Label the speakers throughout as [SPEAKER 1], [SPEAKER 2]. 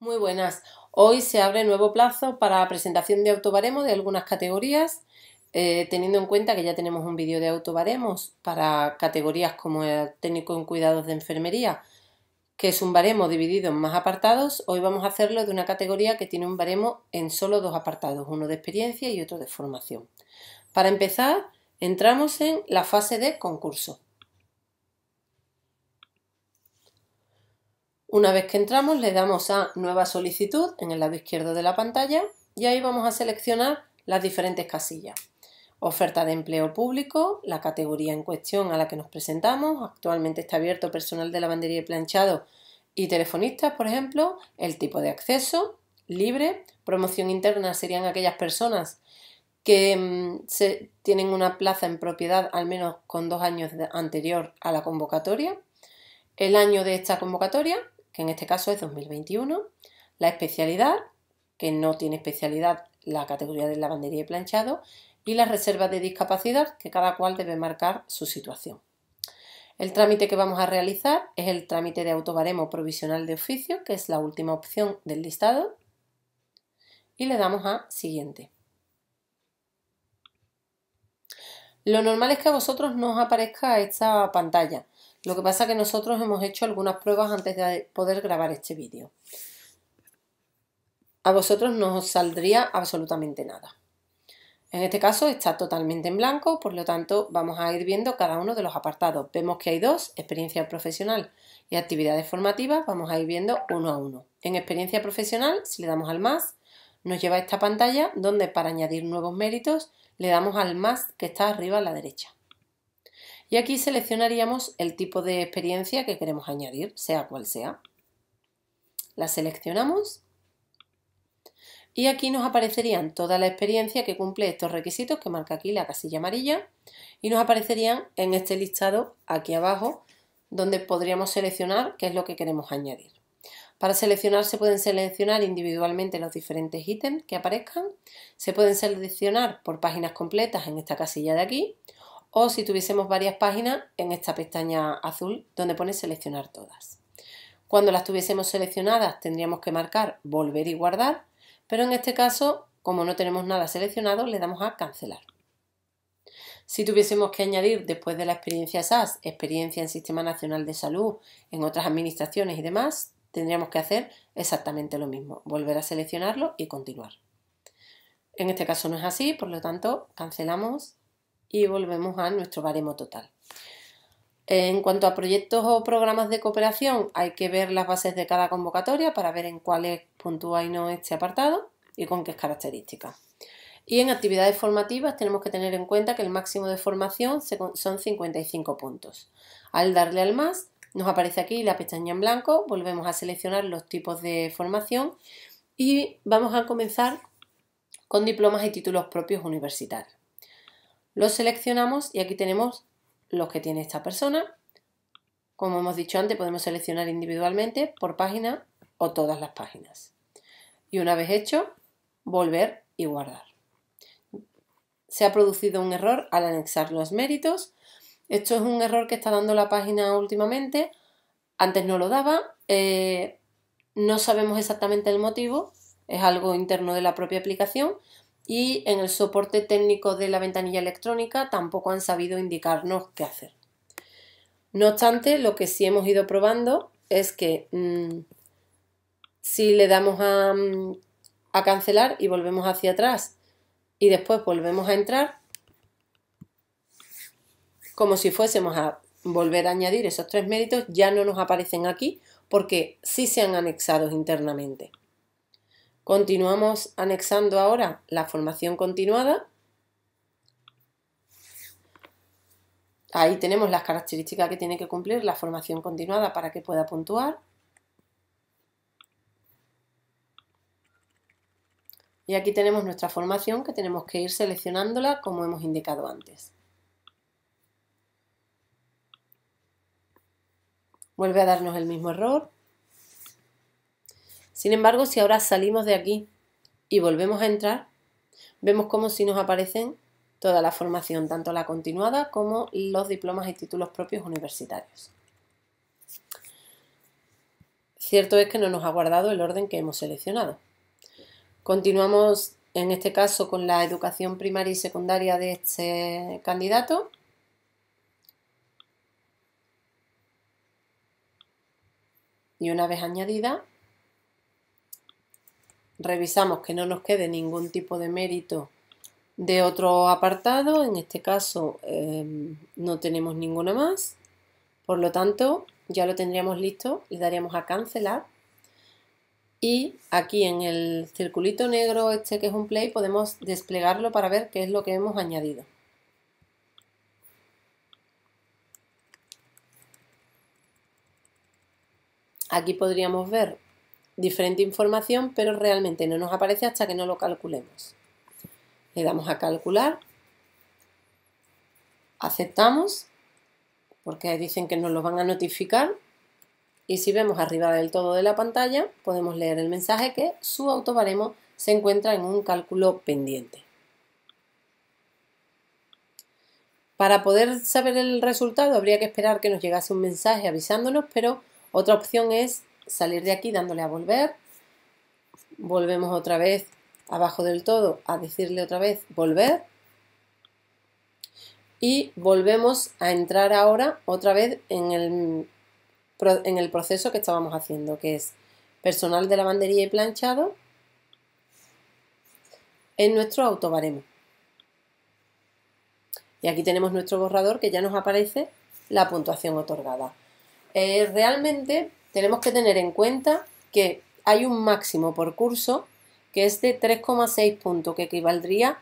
[SPEAKER 1] Muy buenas. Hoy se abre nuevo plazo para presentación de autobaremos de algunas categorías, eh, teniendo en cuenta que ya tenemos un vídeo de autobaremos para categorías como el técnico en cuidados de enfermería, que es un baremo dividido en más apartados. Hoy vamos a hacerlo de una categoría que tiene un baremo en solo dos apartados, uno de experiencia y otro de formación. Para empezar, entramos en la fase de concurso. Una vez que entramos le damos a Nueva solicitud en el lado izquierdo de la pantalla y ahí vamos a seleccionar las diferentes casillas. Oferta de empleo público, la categoría en cuestión a la que nos presentamos, actualmente está abierto personal de lavandería y planchado y telefonistas, por ejemplo, el tipo de acceso, libre, promoción interna serían aquellas personas que mm, tienen una plaza en propiedad al menos con dos años anterior a la convocatoria, el año de esta convocatoria que en este caso es 2021. La especialidad, que no tiene especialidad la categoría de lavandería y planchado, y las reservas de discapacidad, que cada cual debe marcar su situación. El trámite que vamos a realizar es el trámite de autobaremo provisional de oficio, que es la última opción del listado, y le damos a siguiente. Lo normal es que a vosotros no os aparezca esta pantalla. Lo que pasa es que nosotros hemos hecho algunas pruebas antes de poder grabar este vídeo. A vosotros no os saldría absolutamente nada. En este caso está totalmente en blanco, por lo tanto vamos a ir viendo cada uno de los apartados. Vemos que hay dos, experiencia profesional y actividades formativas, vamos a ir viendo uno a uno. En experiencia profesional, si le damos al más, nos lleva a esta pantalla donde para añadir nuevos méritos le damos al más que está arriba a la derecha. Y aquí seleccionaríamos el tipo de experiencia que queremos añadir, sea cual sea. La seleccionamos y aquí nos aparecerían toda la experiencia que cumple estos requisitos que marca aquí la casilla amarilla y nos aparecerían en este listado aquí abajo donde podríamos seleccionar qué es lo que queremos añadir. Para seleccionar se pueden seleccionar individualmente los diferentes ítems que aparezcan, se pueden seleccionar por páginas completas en esta casilla de aquí o si tuviésemos varias páginas en esta pestaña azul donde pone seleccionar todas. Cuando las tuviésemos seleccionadas tendríamos que marcar volver y guardar, pero en este caso, como no tenemos nada seleccionado, le damos a cancelar. Si tuviésemos que añadir después de la experiencia SAS, experiencia en Sistema Nacional de Salud, en otras administraciones y demás, tendríamos que hacer exactamente lo mismo, volver a seleccionarlo y continuar. En este caso no es así, por lo tanto, cancelamos y volvemos a nuestro baremo total. En cuanto a proyectos o programas de cooperación, hay que ver las bases de cada convocatoria para ver en cuáles puntúa y no este apartado y con qué características. Y en actividades formativas tenemos que tener en cuenta que el máximo de formación son 55 puntos. Al darle al más, nos aparece aquí la pestaña en blanco, volvemos a seleccionar los tipos de formación y vamos a comenzar con diplomas y títulos propios universitarios. Los seleccionamos y aquí tenemos los que tiene esta persona. Como hemos dicho antes, podemos seleccionar individualmente por página o todas las páginas. Y una vez hecho, volver y guardar. Se ha producido un error al anexar los méritos. Esto es un error que está dando la página últimamente. Antes no lo daba. Eh, no sabemos exactamente el motivo. Es algo interno de la propia aplicación y en el soporte técnico de la ventanilla electrónica tampoco han sabido indicarnos qué hacer. No obstante, lo que sí hemos ido probando es que mm, si le damos a, mm, a cancelar y volvemos hacia atrás y después volvemos a entrar, como si fuésemos a volver a añadir esos tres méritos, ya no nos aparecen aquí porque sí se han anexado internamente. Continuamos anexando ahora la formación continuada. Ahí tenemos las características que tiene que cumplir la formación continuada para que pueda puntuar. Y aquí tenemos nuestra formación que tenemos que ir seleccionándola como hemos indicado antes. Vuelve a darnos el mismo error. Sin embargo, si ahora salimos de aquí y volvemos a entrar, vemos como si nos aparecen toda la formación, tanto la continuada como los diplomas y títulos propios universitarios. Cierto es que no nos ha guardado el orden que hemos seleccionado. Continuamos en este caso con la educación primaria y secundaria de este candidato. Y una vez añadida, revisamos que no nos quede ningún tipo de mérito de otro apartado, en este caso em, no tenemos ninguna más, por lo tanto ya lo tendríamos listo, y daríamos a cancelar y aquí en el circulito negro este que es un play podemos desplegarlo para ver qué es lo que hemos añadido. Aquí podríamos ver diferente información, pero realmente no nos aparece hasta que no lo calculemos. Le damos a calcular, aceptamos, porque dicen que nos lo van a notificar, y si vemos arriba del todo de la pantalla, podemos leer el mensaje que su autobaremo se encuentra en un cálculo pendiente. Para poder saber el resultado habría que esperar que nos llegase un mensaje avisándonos, pero otra opción es salir de aquí dándole a volver. Volvemos otra vez abajo del todo a decirle otra vez volver. Y volvemos a entrar ahora otra vez en el, en el proceso que estábamos haciendo, que es personal de lavandería y planchado en nuestro autobaremo. Y aquí tenemos nuestro borrador que ya nos aparece la puntuación otorgada. Eh, realmente tenemos que tener en cuenta que hay un máximo por curso que es de 3,6 puntos, que equivaldría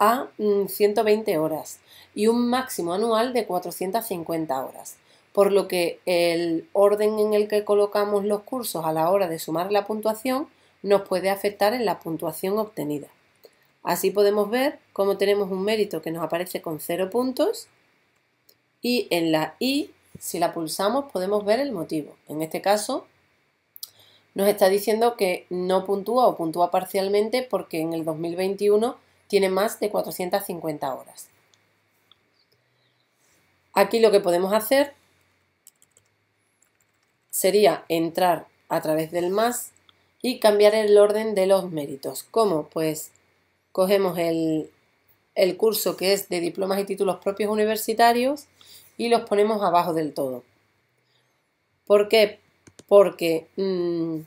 [SPEAKER 1] a 120 mm, horas y un máximo anual de 450 horas. Por lo que el orden en el que colocamos los cursos a la hora de sumar la puntuación nos puede afectar en la puntuación obtenida. Así podemos ver cómo tenemos un mérito que nos aparece con 0 puntos y en la I si la pulsamos podemos ver el motivo. En este caso nos está diciendo que no puntúa o puntúa parcialmente porque en el 2021 tiene más de 450 horas. Aquí lo que podemos hacer sería entrar a través del más y cambiar el orden de los méritos. ¿Cómo? Pues cogemos el, el curso que es de diplomas y títulos propios universitarios y los ponemos abajo del todo. ¿Por qué? Porque mm,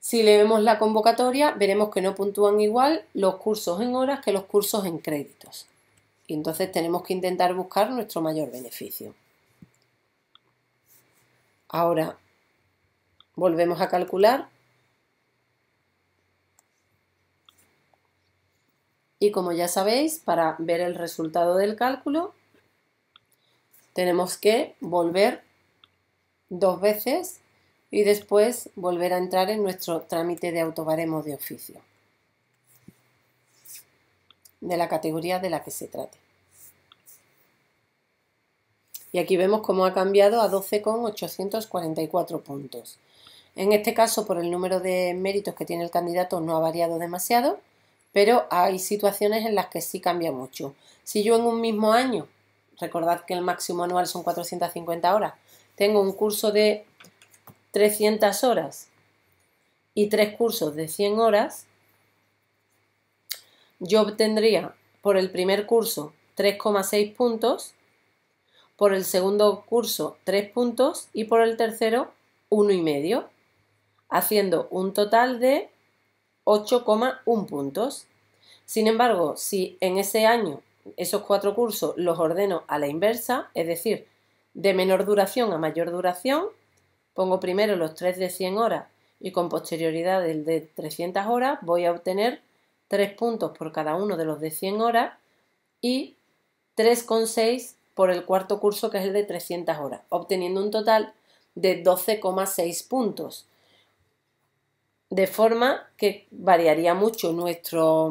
[SPEAKER 1] si leemos la convocatoria veremos que no puntúan igual los cursos en horas que los cursos en créditos. Y entonces tenemos que intentar buscar nuestro mayor beneficio. Ahora volvemos a calcular. Y como ya sabéis, para ver el resultado del cálculo, tenemos que volver dos veces y después volver a entrar en nuestro trámite de autobaremos de oficio de la categoría de la que se trate. Y aquí vemos cómo ha cambiado a 12,844 puntos. En este caso, por el número de méritos que tiene el candidato, no ha variado demasiado, pero hay situaciones en las que sí cambia mucho. Si yo en un mismo año recordad que el máximo anual son 450 horas. Tengo un curso de 300 horas y tres cursos de 100 horas. Yo obtendría por el primer curso 3,6 puntos, por el segundo curso 3 puntos y por el tercero 1,5, haciendo un total de 8,1 puntos. Sin embargo, si en ese año esos cuatro cursos los ordeno a la inversa, es decir, de menor duración a mayor duración, pongo primero los tres de 100 horas y con posterioridad el de 300 horas, voy a obtener 3 puntos por cada uno de los de 100 horas y 3,6 por el cuarto curso que es el de 300 horas, obteniendo un total de 12,6 puntos. De forma que variaría mucho nuestro,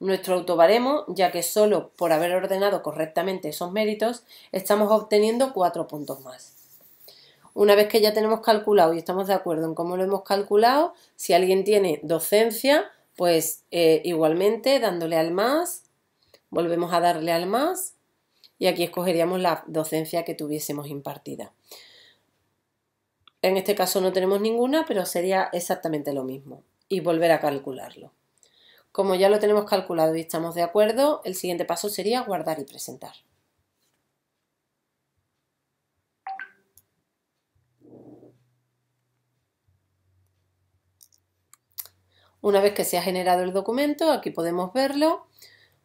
[SPEAKER 1] nuestro autobaremo, ya que solo por haber ordenado correctamente esos méritos estamos obteniendo cuatro puntos más. Una vez que ya tenemos calculado y estamos de acuerdo en cómo lo hemos calculado, si alguien tiene docencia, pues eh, igualmente dándole al más, volvemos a darle al más y aquí escogeríamos la docencia que tuviésemos impartida. En este caso no tenemos ninguna, pero sería exactamente lo mismo y volver a calcularlo. Como ya lo tenemos calculado y estamos de acuerdo, el siguiente paso sería guardar y presentar. Una vez que se ha generado el documento, aquí podemos verlo,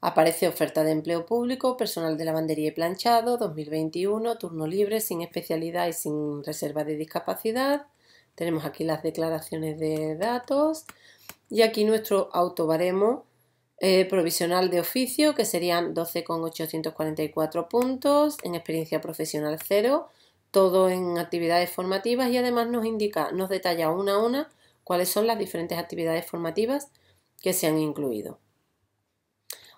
[SPEAKER 1] aparece oferta de empleo público, personal de lavandería y planchado, 2021, turno libre, sin especialidad y sin reserva de discapacidad. Tenemos aquí las declaraciones de datos, y aquí nuestro autobaremo eh, provisional de oficio, que serían 12,844 puntos, en experiencia profesional cero todo en actividades formativas y además nos indica, nos detalla una a una cuáles son las diferentes actividades formativas que se han incluido.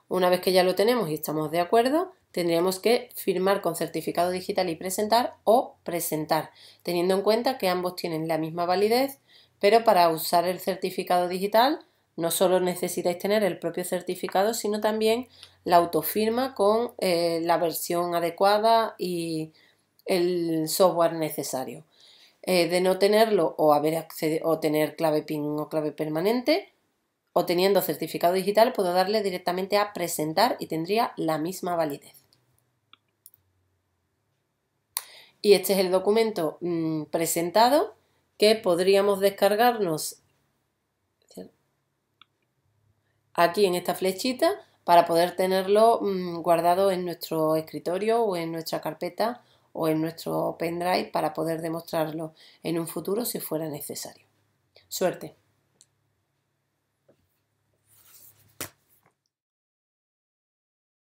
[SPEAKER 1] Una vez que ya lo tenemos y estamos de acuerdo, tendríamos que firmar con certificado digital y presentar o presentar, teniendo en cuenta que ambos tienen la misma validez pero para usar el certificado digital no solo necesitáis tener el propio certificado, sino también la autofirma con eh, la versión adecuada y el software necesario. Eh, de no tenerlo o, haber o tener clave PIN o clave permanente, o teniendo certificado digital, puedo darle directamente a presentar y tendría la misma validez. Y este es el documento mm, presentado que podríamos descargarnos aquí en esta flechita para poder tenerlo mm, guardado en nuestro escritorio o en nuestra carpeta o en nuestro pendrive para poder demostrarlo en un futuro si fuera necesario. Suerte.